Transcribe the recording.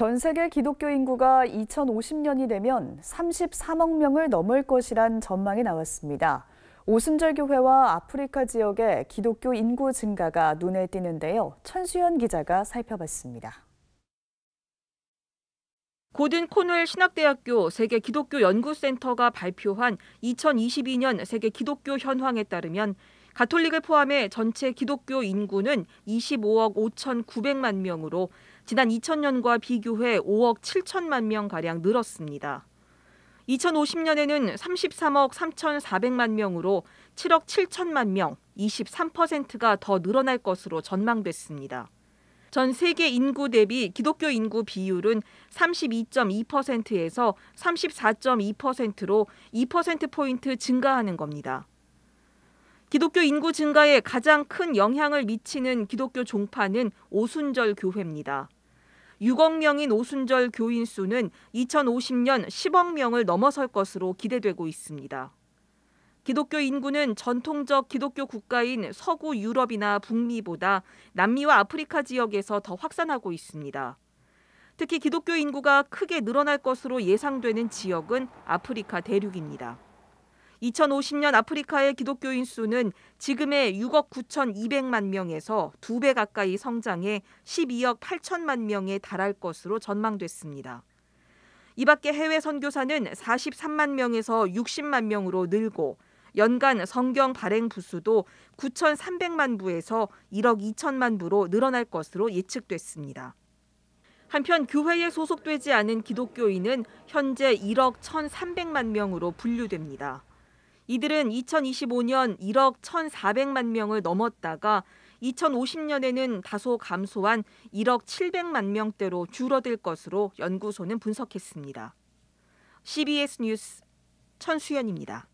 전 세계 기독교 인구가 2050년이 되면 33억 명을 넘을 것이란 전망이 나왔습니다. 오순절 교회와 아프리카 지역의 기독교 인구 증가가 눈에 띄는데요. 천수연 기자가 살펴봤습니다. 고든 코넬 신학대학교 세계 기독교 연구센터가 발표한 2022년 세계 기독교 현황에 따르면 가톨릭을 포함해 전체 기독교 인구는 25억 5,900만 명으로 지난 2000년과 비교해 5억 7천만 명 가량 늘었습니다. 2050년에는 33억 3,400만 명으로 7억 7천만 명, 23%가 더 늘어날 것으로 전망됐습니다. 전 세계 인구 대비 기독교 인구 비율은 32.2%에서 34.2%로 2%포인트 증가하는 겁니다. 기독교 인구 증가에 가장 큰 영향을 미치는 기독교 종파는 오순절 교회입니다. 6억 명인 오순절 교인 수는 2050년 10억 명을 넘어설 것으로 기대되고 있습니다. 기독교 인구는 전통적 기독교 국가인 서구 유럽이나 북미보다 남미와 아프리카 지역에서 더 확산하고 있습니다. 특히 기독교 인구가 크게 늘어날 것으로 예상되는 지역은 아프리카 대륙입니다. 2050년 아프리카의 기독교인 수는 지금의 6억 9,200만 명에서 2배 가까이 성장해 12억 8천만 명에 달할 것으로 전망됐습니다. 이 밖에 해외 선교사는 43만 명에서 60만 명으로 늘고 연간 성경 발행 부수도 9,300만 부에서 1억 2천만 부로 늘어날 것으로 예측됐습니다. 한편 교회에 소속되지 않은 기독교인은 현재 1억 1,300만 명으로 분류됩니다. 이들은 2025년 1억 1,400만 명을 넘었다가 2050년에는 다소 감소한 1억 700만 명대로 줄어들 것으로 연구소는 분석했습니다. CBS 뉴스 천수연입니다.